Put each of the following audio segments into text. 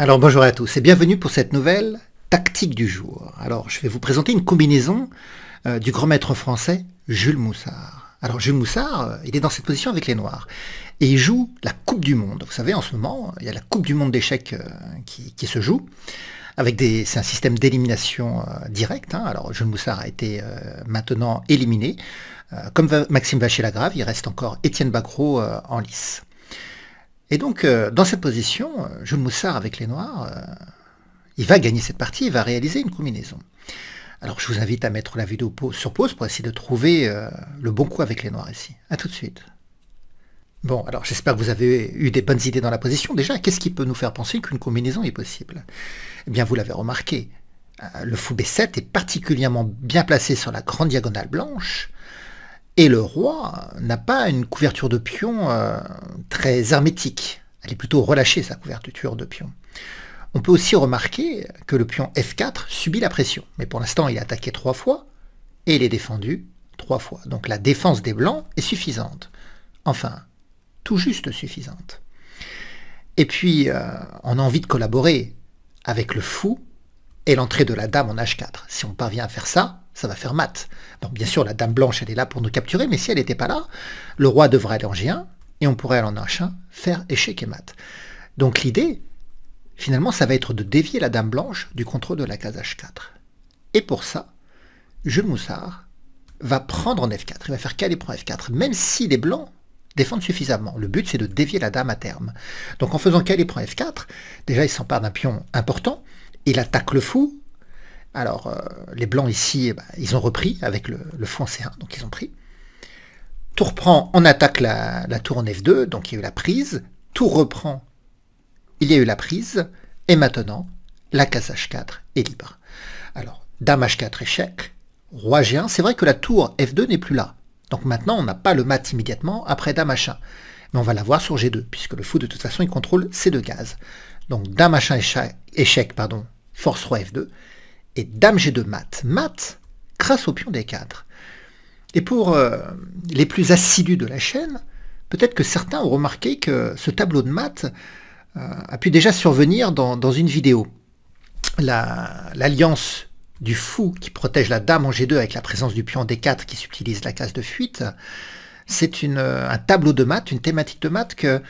Alors bonjour à tous et bienvenue pour cette nouvelle tactique du jour. Alors je vais vous présenter une combinaison euh, du grand maître français Jules Moussard. Alors Jules Moussard, euh, il est dans cette position avec les Noirs et il joue la Coupe du Monde. Vous savez en ce moment, il y a la Coupe du Monde d'échecs euh, qui, se joue. Avec des, c'est un système d'élimination directe. Hein. Alors Jules Moussard a été maintenant éliminé. comme Maxime Vacher-Lagrave, il reste encore Étienne Bacro en lice. Et donc, euh, dans cette position, euh, Jules Moussard avec les Noirs, euh, il va gagner cette partie, il va réaliser une combinaison. Alors, je vous invite à mettre la vidéo sur pause pour essayer de trouver le bon coup avec les Noirs ici. A tout de suite. Bon, alors j'espère que vous avez eu des bonnes idées dans la position. Déjà, qu'est-ce qui peut nous faire penser qu'une combinaison est possible Eh bien, vous l'avez remarqué, le fou B7 est particulièrement bien placé sur la grande diagonale blanche, et le roi n'a pas une couverture de pion euh, très hermétique. Elle est plutôt relâchée, sa couverture de pion. On peut aussi remarquer que le pion F4 subit la pression. Mais pour l'instant, il est attaqué trois fois et il est défendu trois fois. Donc la défense des blancs est suffisante. Enfin, tout juste suffisante. Et puis, euh, on a envie de collaborer avec le fou et l'entrée de la dame en H4. Si on parvient à faire ça, ça va faire mat. Donc bien sûr, la dame blanche, elle est là pour nous capturer, mais si elle n'était pas là, le roi devrait aller en G1, et on pourrait aller en H1, faire échec et mat. Donc l'idée, finalement, ça va être de dévier la dame blanche du contrôle de la case H4. Et pour ça, Jules Moussard va prendre en F4, il va faire caler prend F4, même si les blancs défendent suffisamment. Le but, c'est de dévier la dame à terme. Donc en faisant caler prend F4, déjà, il s'empare d'un pion important, il attaque le fou, alors, euh, les Blancs ici, eh ben, ils ont repris avec le, fond fou C1, donc ils ont pris. Tour prend, on attaque la, tour en F2, donc il y a eu la prise. Tour reprend, il y a eu la prise. Et maintenant, la case H4 est libre. Alors, dame H4 échec, roi G1. C'est vrai que la tour F2 n'est plus là. Donc maintenant, on n'a pas le mat immédiatement après dame H1. Mais on va la voir sur G2, puisque le fou, de toute façon, il contrôle ces deux gaz. Donc dame H1 échec, échec pardon, force roi F2 et Dame G2 mat. Mat grâce au pion D4. Et pour euh, les plus assidus de la chaîne, peut-être que certains ont remarqué que ce tableau de maths euh, a pu déjà survenir dans, une vidéo. L'alliance du fou qui protège la dame en G2 avec la présence du pion des D4 qui subtilise la case de fuite, c'est euh, un tableau de maths, une thématique de maths que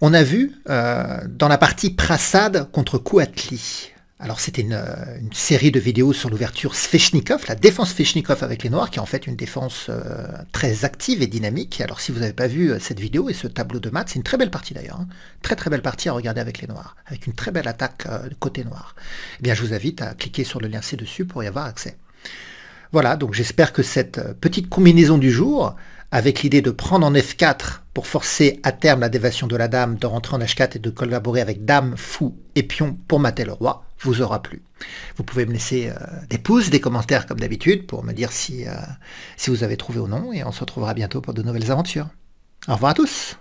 on a vu dans la partie Prasad contre Kouatli. Alors c'était euh, une, série de vidéos sur l'ouverture Svechnikov, la défense Svechnikov avec les Noirs, qui est en fait une défense euh, très active et dynamique. Alors si vous n'avez pas vu euh, cette vidéo et ce tableau de maths, c'est une très belle partie d'ailleurs, hein. très très belle partie à regarder avec les Noirs, avec une très belle attaque côté noir. Eh bien je vous invite à cliquer sur le lien ci-dessus pour y avoir accès. Voilà, donc j'espère que cette petite combinaison du jour avec l'idée de prendre en F4 pour forcer à terme la dévation de la dame, de rentrer en H4 et de collaborer avec dame, fou et pion pour mater le roi, vous aura plu. Vous pouvez me laisser euh, des pouces, des commentaires comme d'habitude pour me dire si, euh, si vous avez trouvé ou non et on se retrouvera bientôt pour de nouvelles aventures. Au revoir à tous